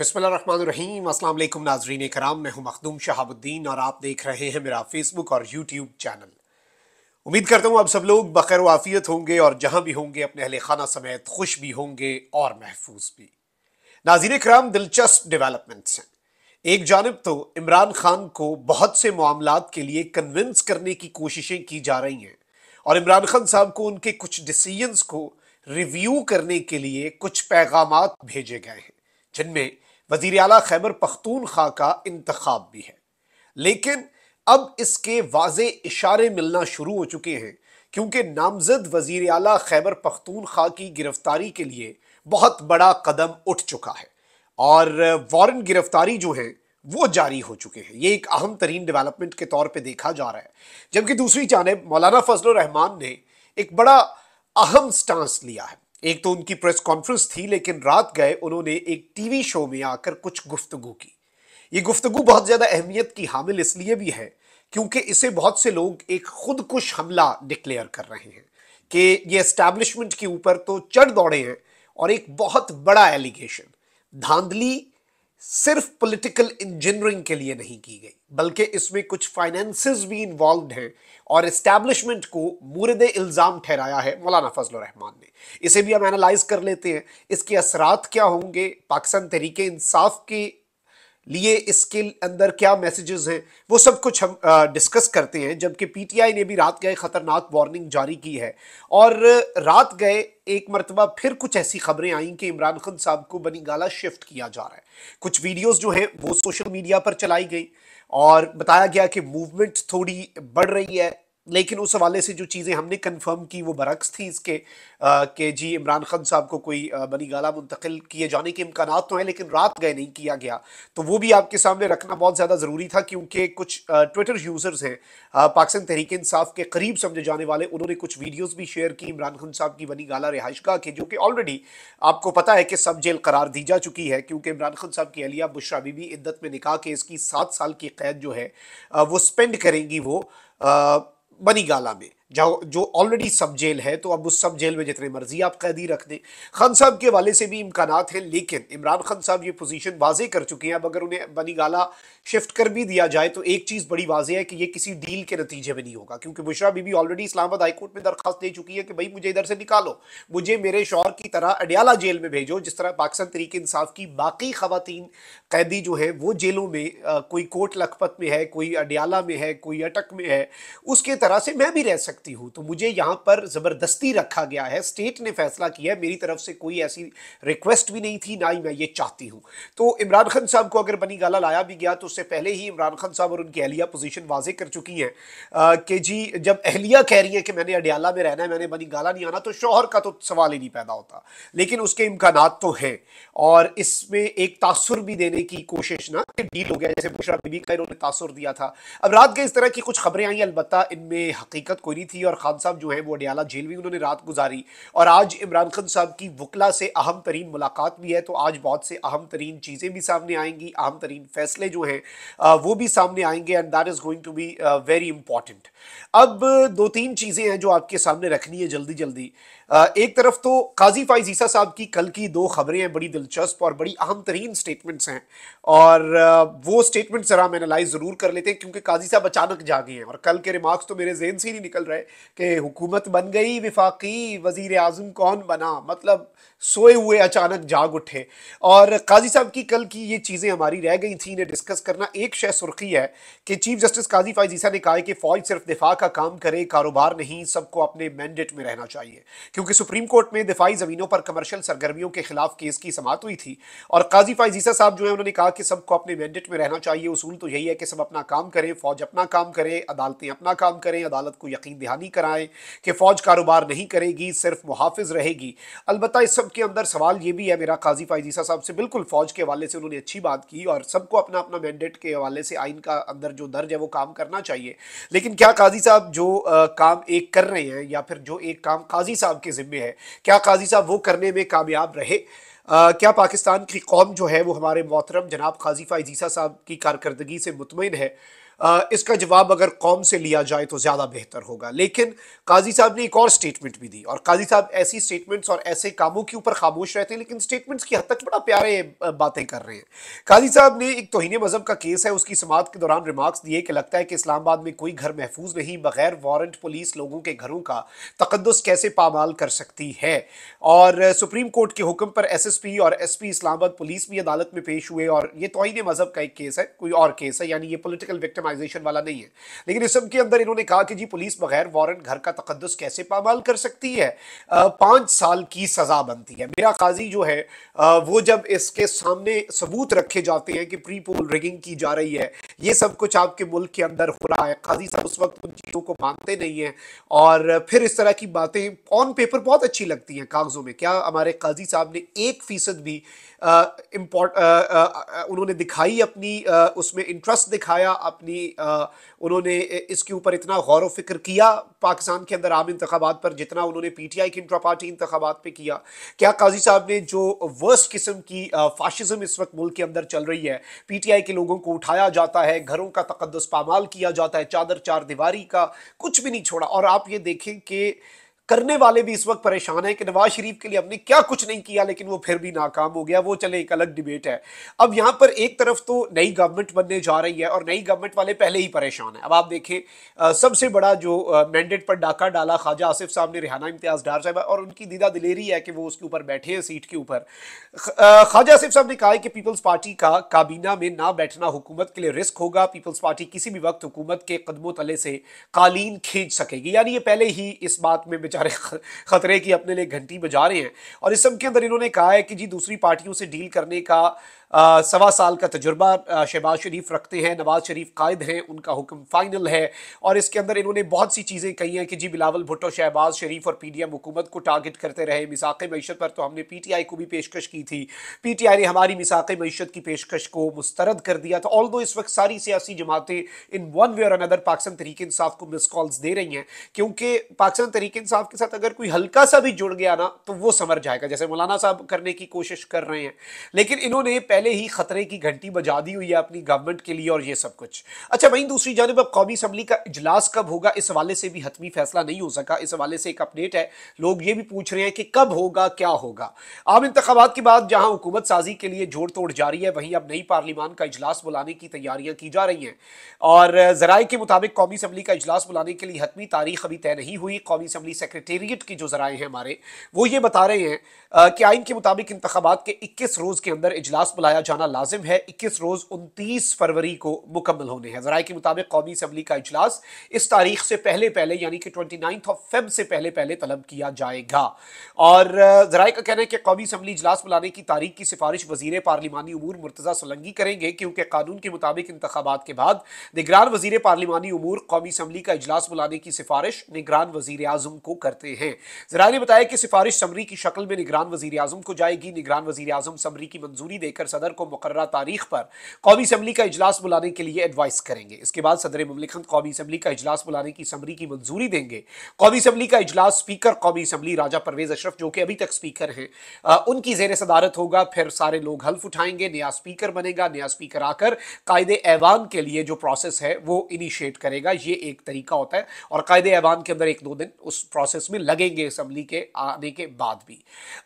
बिसमीम अल्लाम नाजरीन कराम मैं हूं मखदूम शहाबुद्दीन और आप देख रहे हैं मेरा फेसबुक और यूट्यूब चैनल उम्मीद करता हूं आप सब लोग बखैर वाफियत होंगे और जहां भी होंगे अपने अहले खाना समेत खुश भी होंगे और महफूज भी नाजीन कराम दिलचस्प डेवलपमेंट्स हैं एक जानब तो इमरान खान को बहुत से मामला के लिए कन्विंस करने की कोशिशें की जा रही हैं और इमरान खान साहब को उनके कुछ डिसीजनस को रिव्यू करने के लिए कुछ पैगाम भेजे गए हैं जिनमें वजीर अला खैबर पख्तून खां का इंतखब भी है लेकिन अब इसके वाज इशारे मिलना शुरू हो चुके हैं क्योंकि नामजद वजीर अला खैबर पख्तून खां की गिरफ्तारी के लिए बहुत बड़ा कदम उठ चुका है और वारन गिरफ्तारी जो है वो जारी हो चुके हैं ये एक अहम तरीन डेवलपमेंट के तौर पर देखा जा रहा है जबकि दूसरी जानब मौलाना फजल रहमान ने एक बड़ा अहम स्टांस लिया है एक तो उनकी प्रेस कॉन्फ्रेंस थी लेकिन रात गए उन्होंने एक टीवी शो में आकर कुछ गुफ्तगु की ये गुफ्तगु बहुत ज़्यादा अहमियत की हामिल इसलिए भी है क्योंकि इसे बहुत से लोग एक खुदकुश हमला डिक्लेयर कर रहे हैं कि ये एस्टेब्लिशमेंट के ऊपर तो चढ़ दौड़े हैं और एक बहुत बड़ा एलिगेशन धांधली सिर्फ पॉलिटिकल इंजीनियरिंग के लिए नहीं की गई बल्कि इसमें कुछ फाइनेंसेस भी इन्वॉल्व हैं और इस्टेब्लिशमेंट को मुरद इल्ज़ाम ठहराया है मौलाना फजल रहमान ने इसे भी हम एनालाइज कर लेते हैं इसके असरात क्या होंगे पाकिस्तान तरीके इंसाफ के लिए इसके अंदर क्या मैसेजेस हैं वो सब कुछ हम डिस्कस करते हैं जबकि पीटीआई ने भी रात गए ख़तरनाक वार्निंग जारी की है और रात गए एक मरतबा फिर कुछ ऐसी खबरें आई कि इमरान खान साहब को बनीगाला शिफ्ट किया जा रहा है कुछ वीडियोस जो हैं वो सोशल मीडिया पर चलाई गई और बताया गया कि मूवमेंट थोड़ी बढ़ रही है लेकिन उस हवाले से जो चीज़ें हमने कंफर्म की वो बरक्स थी इसके कि जी इमरान खान साहब को कोई बनी गाला मुंतकिल किए जाने के इम्कान तो हैं लेकिन रात गए नहीं किया गया तो वो भी आपके सामने रखना बहुत ज़्यादा ज़रूरी था क्योंकि कुछ ट्विटर यूज़र्स हैं पाकिस्तान तहरीक इंसाफ के करीब समझे जाने वाले उन्होंने कुछ वीडियोज़ भी शेयर की इमरान खान साहब की बनी गाला रिहाइशगा के जो कि ऑलरेडी आपको पता है कि सब जेल करार दी जा चुकी है क्योंकि इमरान खान साहब की अलिया बुशरा बीबी इद्दत में निकाह के इसकी सात साल की कैद जो है वो स्पेंड करेंगी वो बनी गाला में जाओ जो ऑलरेडी सब जेल है तो अब उस सब जेल में जितने मर्जी आप कैदी रख दें खान साहब के वाले से भी इम्कान हैं लेकिन इमरान खान साहब ये पोजीशन वाजे कर चुके हैं अब अगर उन्हें बनी गाला शिफ्ट कर भी दिया जाए तो एक चीज़ बड़ी वाजे है कि ये किसी डील के नतीजे में नहीं होगा क्योंकि बुशरा बीबी ऑलरेडी इस्लामाबाद हाईकोर्ट में दरख्वास्त दे चुकी है कि भाई मुझे इधर से निकालो मुझे मेरे शौर की तरह अडियाला जेल में भेजो जिस तरह पाकिस्तान तरीके इंसाफ की बाकी खातन कैदी जो है वो जेलों में कोई कोट लखपत में है कोई अडियाला में है कोई अटक में है उसके तरह से मैं भी रह सकता सकती हूँ तो मुझे यहाँ पर ज़बरदस्ती रखा गया है स्टेट ने फैसला किया है मेरी तरफ से कोई ऐसी रिक्वेस्ट भी नहीं थी ना ही मैं ये चाहती हूँ तो इमरान खान साहब को अगर बनी गाला लाया भी गया तो उससे पहले ही इमरान खान साहब और उनकी अहलिया पोजीशन वाजे कर चुकी हैं कि जी जब अहलिया कह रही है कि मैंने अडियाला में रहना है मैंने बनी गाला नहीं आना तो शोहर का तो सवाल ही नहीं पैदा होता लेकिन उसके इम्कान तो हैं और इसमें एक तासर भी देने की कोशिश ना कि डील हो गया जैसे बुशरा बीबी का इन्होंने तासर दिया था अब रात के इस तरह की कुछ खबरें आई अलबत्त इनमें हकीकत कोई नहीं थी और खान साहब जो है वो अडियाला जेल में उन्होंने रात गुजारी और आज इमरान खान साहब की वकला से अहम तरीन मुलाकात भी है तो आज बहुत से अहम तरीन चीज़ें भी सामने आएंगी अहम तरीन फैसले जो हैं वो भी सामने आएंगे and that is going to be very important अब दो तीन चीज़ें हैं जो आपके सामने रखनी है जल्दी जल्दी एक तरफ तो काजी फाइज ईसा साहब की कल की दो खबरें हैं बड़ी दिलचस्प और बड़ी अहम तरीन स्टेटमेंट्स हैं और वो स्टेटमेंट ज़रा हम एनालाइज ज़रूर कर लेते हैं क्योंकि काजी साहब अचानक जागे हैं और कल के रिमार्क्स तो मेरे जेन से ही नहीं निकल रहे कि हुकूमत बन गई विफाकी वजीर अजम कौन बना मतलब सोए हुए अचानक जाग उठे और काजी साहब की कल की ये चीज़ें हमारी रह गई थी इन्हें डिस्कस करना एक शह सुर्खी है कि चीफ जस्टिस काजी फाइज ईसा ने कहा कि फ़ौज सिर्फ दिफा का काम करे कारोबार नहीं सबको अपने मैंडेट में रहना चाहिए क्योंकि सुप्रीम कोर्ट में दिफाई ज़मीनों पर कमर्शियल सरगर्मियों के खिलाफ केस की समात हुई थी और काजी फाइजीसा साहब जो है उन्होंने कहा कि सबको अपने मैंडेट में रहना चाहिए उसूल तो यही है कि सब अपना काम करें फ़ौज अपना काम करें अदालतें अपना काम करें अदालत को यकीन दहानी कराएं कि फ़ौज कारोबार नहीं करेगी सिर्फ मुहाफ़िज़ रहेगी अलबत् इस सब के अंदर सवाल ये भी है मेरा काजी फाइजीसा साहब से बिल्कुल फ़ौज के हवाले से उन्होंने अच्छी बात की और सबको अपना अपना मैंडेट के हवाले से आइन का अंदर जो दर्ज है वो काम करना चाहिए लेकिन क्या काजी साहब जो आ, काम एक कर रहे हैं या फिर जो एक काम काजी साहब के ज़िम्मे है क्या काजी साहब वो करने में कामयाब रहे आ, क्या पाकिस्तान की कौम जो है वो हमारे मोहतरम जनाब काजी फ़ाइजीसा साहब की कारकर्दगी से मुतमिन है इसका जवाब अगर कौम से लिया जाए तो ज़्यादा बेहतर होगा लेकिन काजी साहब ने एक और स्टेटमेंट भी दी और काजी साहब ऐसी स्टेटमेंट्स और ऐसे कामों के ऊपर खामोश रहते हैं लेकिन स्टेटमेंट्स की हद तक बड़ा प्यारे बातें कर रहे हैं काजी साहब ने एक तोहनी मज़हब का केस है उसकी समात के दौरान रिमार्क्स दिए कि लगता है कि इस्लामाबाद में कोई घर महफूज नहीं बगैर वारंट पुलिस लोगों के घरों का तकदस कैसे पामाल कर सकती है और सुप्रीम कोर्ट के हुक्म पर एस और एस इस्लामाबाद पुलिस भी अदालत में पेश हुए और ये तोहनी मज़हब का एक केस है कोई और केस है यानी ये पोलिटिकल विक्ट विक्टिमाइजेशन वाला नहीं है लेकिन इसम के अंदर इन्होंने कहा कि जी पुलिस बगैर वारंट घर का तकदस कैसे पामाल कर सकती है पाँच साल की सज़ा बनती है मेरा काजी जो है वो जब इसके सामने सबूत रखे जाते हैं कि प्री पोल रिगिंग की जा रही है ये सब कुछ आपके मुल्क के अंदर हो रहा है काजी साहब उस वक्त उन चीज़ों को मानते नहीं हैं और फिर इस तरह की बातें ऑन पेपर बहुत अच्छी लगती हैं कागज़ों में क्या हमारे काजी साहब ने एक फ़ीसद भी इम्पोर्ट उन्होंने दिखाई अपनी आ, उसमें इंटरेस्ट दिखाया अपनी यानी उन्होंने इसके ऊपर इतना गौर फिक्र किया पाकिस्तान के अंदर आम इंतबात पर जितना उन्होंने पी टी आई के इंट्रा पार्टी इंतबात पर किया क्या काजी साहब ने जो वर्स्ट किस्म की फाशिज़म इस वक्त मुल्क के अंदर चल रही है पी टी आई के लोगों को उठाया जाता है घरों का तकदस पामाल किया जाता है चादर चार दीवारी का कुछ भी नहीं छोड़ा और आप ये देखें कि करने वाले भी इस वक्त परेशान हैं कि नवाज शरीफ के लिए हमने क्या कुछ नहीं किया लेकिन वो फिर भी नाकाम हो गया वो चले एक अलग डिबेट है अब यहाँ पर एक तरफ तो नई गवर्नमेंट बनने जा रही है और नई गवर्नमेंट वाले पहले ही परेशान है अब आप देखें सबसे बड़ा जो मैंडेट पर डाका डाला ख्वाजा आसिफ साहब ने रिहाना इम्तियाज डार साहब और उनकी दीदा दिलेरी है कि वो उसके ऊपर बैठे हैं सीट के ऊपर ख्वाजा आसिफ साहब ने कहा कि पीपल्स पार्टी का काबीना में ना बैठना हुकूमत के लिए रिस्क होगा पीपल्स पार्टी किसी भी वक्त हुकूमत के कदमों तले से कालीन खींच सकेगी यानी ये पहले ही इस बात में बेचारे खतरे की अपने लिए घंटी बजा रहे हैं और इस सब के अंदर इन्होंने कहा है कि जी दूसरी पार्टियों से डील करने का सवा साल का तजुर्बा शहबाज शरीफ रखते हैं नवाज शरीफ कायद हैं उनका हुक्म फाइनल है और इसके अंदर इन्होंने बहुत सी चीज़ें कही हैं कि जी बिलावल भुट्टो शहबाज शरीफ और पी डी एम हुकूमत को टारगेट करते रहे मिसाक मीशत पर तो हमने पी टी आई को भी पेशकश की थी पी टी आई ने हमारी मिसाक मीशत की पेशकश को मुस्तरद कर दिया तो ऑल दो इस वक्त सारी सियासी जमातें इन वन वे और अनदर पाकिस्तान तरीक इंसाफ को मिस कॉल्स दे रही हैं क्योंकि पाकिस्तान तरीक इंसाफ के साथ अगर कोई हल्का सा भी जुड़ गया ना तो वो समर जाएगा जैसे मौलाना साहब करने की कोशिश कर रहे हैं लेकिन इन्होंने पहले पहले ही खतरे की घंटी बजा दी हुई है अपनी गवर्नमेंट के लिए और ये सब कुछ अच्छा वहीं दूसरी जानब अब कौमी असम्बली का इजलास कब होगा इस हवाले से भी हतमी फैसला नहीं हो सका इस हवाले से एक अपडेट है लोग ये भी पूछ रहे हैं कि कब होगा क्या होगा आम इंतबात के बाद जहाँ हुकूमत साजी के लिए जोड़ तोड़ जारी है वहीं अब नई पार्लियामान का इजलास बुलाने की तैयारियाँ की जा रही हैं और जराए के मुताबिक कौमी असम्बली का इजलास बुलाने के लिए हतमी तारीख अभी तय नहीं हुई कौमी असम्बली सेक्रेटेरिएट के जो जराए हैं हमारे वो ये बता रहे हैं कि आइन के मुताबिक इंतबात के इक्कीस रोज़ के अंदर इजलास बुलाया लाया जाना लाजिम है इक्कीस रोज़ उनतीस फरवरी को मुकम्मल होने हैं जरा के मुताबिक कौमी असम्बली का अजलास इस तारीख से पहले पहले यानी कि ट्वेंटी नाइन्थ ऑफ फेब से पहले पहले तलब किया जाएगा और जरा का कहना है कि कौमी असम्बली इजलास बुलाने की तारीख की सिफारिश वजीर पार्लिमानी अमूर मुर्तज़ा सोलंगी करेंगे क्योंकि कानून के मुताबिक इंतबात के बाद निगरान वजीर पार्लिमानी अमूर कौमी असम्बली का अजलास बुलाने की सिफारिश निगरान वजीर आजम को करते हैं जरा ने बताया कि सिफारिश समरी की शक्ल में निगरान वजीर आजम को जाएगी निगरान वजीर आजम समरी की मंजूरी देकर सदर सदर को मुकर तारीख पर कौमी असम्बली का अजलास बुलाने के लिए एडवाइस करेंगे इसके बाद सदर ममलिकत कौमी असम्बली का अजलास बुलाने की समरी की मंजूरी देंगे कौमी असम्बली का अजलास स्पीकर कौमी असम्बली राजा परवेज अशरफ जो कि अभी तक स्पीकर हैं उनकी जेर सदारत होगा फिर सारे लोग हल्फ उठाएंगे नया स्पीकर बनेगा नया स्पीकर आकर कायद ऐवान के लिए जो प्रोसेस है वो इनिशिएट करेगा ये एक तरीका होता है और कायद ऐवान के अंदर एक दो दिन उस प्रोसेस में लगेंगे असम्बली के आने के बाद भी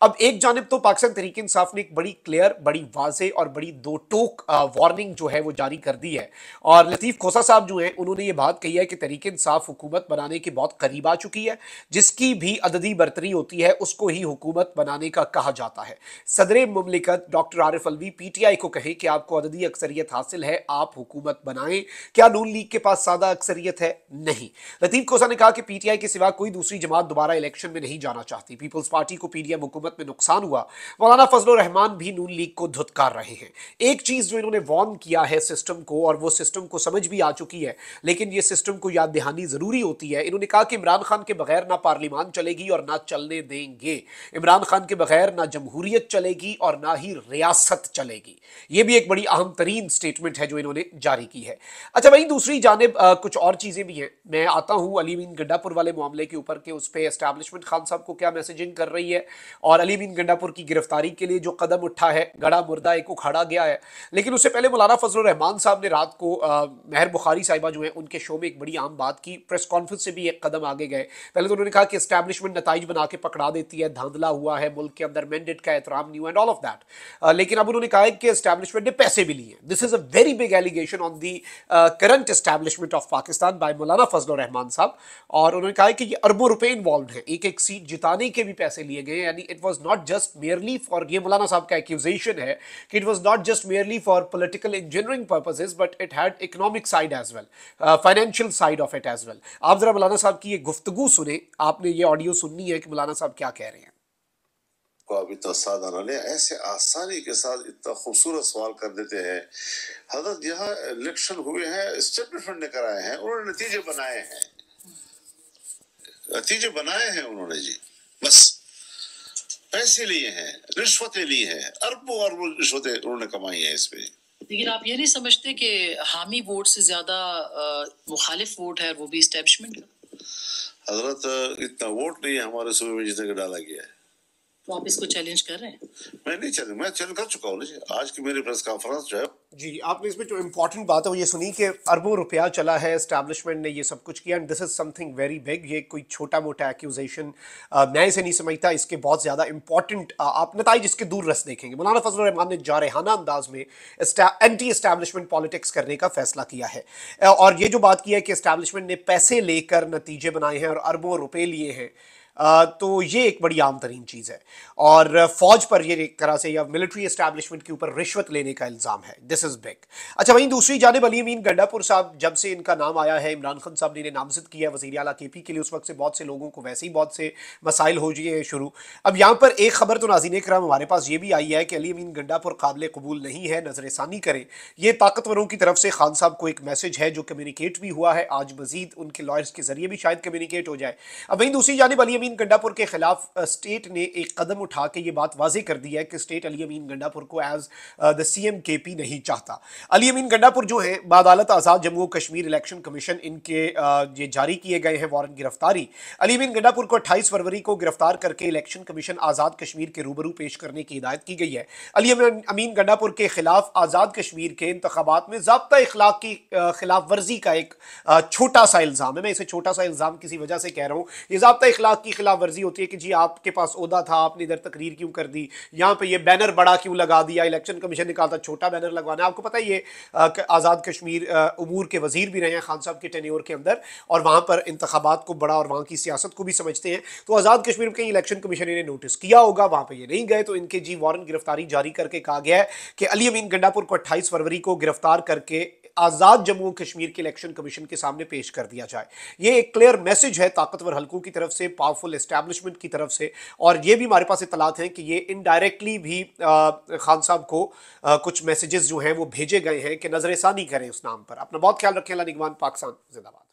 अब एक जानब तो पाकिस्तान तरीके इंसाफ ने एक बड़ी क्लियर बड़ी वाज से और बड़ी दो टोक वार्निंग जो है वो जारी कर दी है और लतीफ़ खोसा साहब जो हैं उन्होंने ये बात कही है कि तरीके इंसाफ हुकूमत बनाने के बहुत करीब आ चुकी है जिसकी भी अददी बरतरी होती है उसको ही हुकूमत बनाने का कहा जाता है सदर ममलिकत doctor Arif Alvi P T I को कहें कि आपको अददी अक्सरियत हासिल है आप हुकूमत बनाएं क्या नून लीग के पास सादा अक्सरियत है नहीं लतीफ़ खोसा ने कहा कि पी टी आई के सिवा कोई दूसरी जमात दोबारा इलेक्शन में नहीं जाना चाहती पीपल्स पार्टी को पी डी एम हुकूमत में नुकसान हुआ मौलाना फजल रहमान भी नून लीग को धुतका उतार रहे हैं एक चीज जो इन्होंने वॉर्न किया है सिस्टम को और वो सिस्टम को समझ भी आ चुकी है लेकिन ये सिस्टम को याद दहानी जरूरी होती है इन्होंने कहा कि इमरान खान के बगैर ना पार्लियामान चलेगी और ना चलने देंगे इमरान खान के बगैर ना जमहूरियत चलेगी और ना ही रियासत चलेगी ये भी एक बड़ी अहम तरीन स्टेटमेंट है जो इन्होंने जारी की है अच्छा वहीं दूसरी जानब कुछ और चीज़ें भी हैं मैं आता हूं अली बीन गंडापुर वाले मामले के ऊपर के उस पर इस्टेब्लिशमेंट खान साहब को क्या मैसेजिंग कर रही है और अली बीन गंडापुर की गिरफ्तारी के लिए जो कदम उठा है गड़ा मुर्दा राय को खड़ा गया है लेकिन उससे पहले मौलाना फजल रहमान साहब ने रात को महर बुखारी साहिबा जो है उनके शो में एक बड़ी आम बात की प्रेस कॉन्फ्रेंस से भी एक कदम आगे गए पहले तो उन्होंने कहा कि इस्टेब्लिशमेंट नतज बना के पकड़ा देती है धांधला हुआ है मुल्क के अंदर मैंडेट का एहतराम नहीं हुआ एंड ऑल ऑफ दैट लेकिन अब उन्होंने कहा है कि इस्टेब्लिशमेंट ने पैसे भी लिए this is a very big allegation on the current establishment of Pakistan by Maulana Fazal Rahman साहब और उन्होंने कहा है कि ये अरबों रुपये इन्वॉल्व हैं एक एक सीट जिताने के भी पैसे लिए गए यानी it was not just merely for ये मौलाना साहब का एक्यूजेशन है कि it was not just merely for political engineering purposes but it had economic side as well financial side of it as well आप जरा मौलाना साहब की ये गुफ्तु सुने आपने ये ऑडियो सुननी है कि मौलाना साहब क्या कह रहे हैं को अभी तो ने ऐसे आसानी के साथ इतना खूबसूरत सवाल कर देते हैं हजरत यहाँ इलेक्शन हुए हैं स्टेट डिफरेंट ने कराए हैं उन्होंने नतीजे बनाए हैं नतीजे बनाए हैं उन्होंने जी बस पैसे लिए हैं रिश्वतें ली हैं अरबों अरबों रिश्वतें उन्होंने कमाई है इसमें लेकिन आप ये नहीं समझते कि हामी वोट से ज्यादा मुखालिफ वोट है वो भी स्टैब्लिशमेंट हजरत इतना वोट नहीं है हमारे सूबे में जितने का डाला गया है तो आप इसको चैलेंज कर रहे हैं मैं नहीं चैलेंज मैं चैलेंज कर चुका हूँ आज की मेरी प्रेस कॉन्फ्रेंस जो है जी आपने इसमें जो इम्पोर्टेंट बात है वो ये सुनी कि अरबों रुपया चला है इस्टेब्लिशमेंट ने ये सब कुछ किया and this is something very big ये कोई छोटा मोटा एक्यूजेशन मैं इसे नहीं समझता इसके बहुत ज़्यादा इंपॉर्टेंट आप नतज इसके दूर रस देखेंगे मौलाना फजल रहमान ने जारहाना अंदाज में एंटी इस्टेब्लिशमेंट पॉलिटिक्स करने का फैसला किया है और ये जो बात की है कि इस्टेब्लिशमेंट ने पैसे लेकर नतीजे बनाए हैं और अरबों रुपये लिए हैं तो ये एक बड़ी आम तरीन चीज़ है और फौज पर ये एक तरह से या मिलिट्री इस्टेब्लिशमेंट के ऊपर रिश्वत लेने का इल्ज़ाम है दिस इज़ बिग अच्छा वहीं दूसरी जानब अली अमीन गंडापुर साहब जब से इनका नाम आया है इमरान खान साहब ने इन्हें नामजद किया वजी अला के पी के लिए उस वक्त से बहुत से लोगों को वैसे ही बहुत से मसाइल हो हैं शुरू अब यहाँ पर एक खबर तो नाजीन कराम हमारे पास ये भी आई है कि अली अमीन गंडापुर काबिल कबूल नहीं है नजर षानी करें यह ताकतवरों की तरफ से खान साहब को एक मैसेज है जो कम्युनिकेट भी हुआ है आज मजीद उनके लॉयर्स के जरिए भी शायद कम्युनिकेट हो जाए अब वहीं दूसरी जानब अली अमीन गंडापुर के खिलाफ स्टेट ने एक कदम उठा के ये बात वाजी कर दी है कि स्टेट अली अमीन गंडापुर को as the C M K P नहीं चाहता अली अमीन गंडापुर जो है बादालत आज़ाद जम्मू कश्मीर इलेक्शन कमीशन इनके ये जारी किए गए हैं वारंट गिरफ्तारी अली अमीन गंडापुर को अट्ठाईस फरवरी को गिरफ्तार करके इलेक्शन कमीशन आज़ाद कश्मीर के रूबरू पेश करने की हिदायत की गई है अली अमीन गंडापुर के खिलाफ आज़ाद कश्मीर के इंतबात में जबता इखलाक की खिलाफ वर्जी का एक छोटा सा इल्ज़ाम है मैं इसे छोटा सा इल्ज़ाम किसी वजह से कह रहा हूँ ये जबता इखलाक की खिलाफ वर्जी होती है कि जी आपके पास उहदा था आपने इधर तकरीर क्यों कर दी यहाँ पे ये बैनर बड़ा क्यों लगा दिया इलेक्शन कमीशन ने कहा था छोटा बैनर लगवाना है आपको पता है ये आज़ाद कश्मीर उमूर के वजीर भी रहे हैं खान साहब के टेन्योर के अंदर और वहाँ पर इंतबात को बड़ा और वहाँ की सियासत को भी समझते हैं तो आज़ाद कश्मीर में कहीं इलेक्शन कमीशन ने नोटिस किया होगा वहाँ पर ये नहीं गए तो इनके जी वारंट गिरफ्तारी जारी करके कहा गया है कि अली अमीन गंडापुर को अट्ठाईस फरवरी को गिरफ्तार करके आज़ाद जम्मू कश्मीर के इलेक्शन कमीशन के सामने पेश कर दिया जाए ये एक क्लियर मैसेज है ताकतवर हलकों की तरफ से पावरफुल इस्टेब्लिशमेंट की तरफ से और ये भी हमारे पास इतलात हैं कि ये इनडायरेक्टली भी आ, खान साहब को आ, कुछ मैसेजेस जो हैं वो भेजे गए हैं कि नज़र करें उस नाम पर अपना बहुत ख्याल रखें अला निगवान पाकिस्तान जिंदाबाद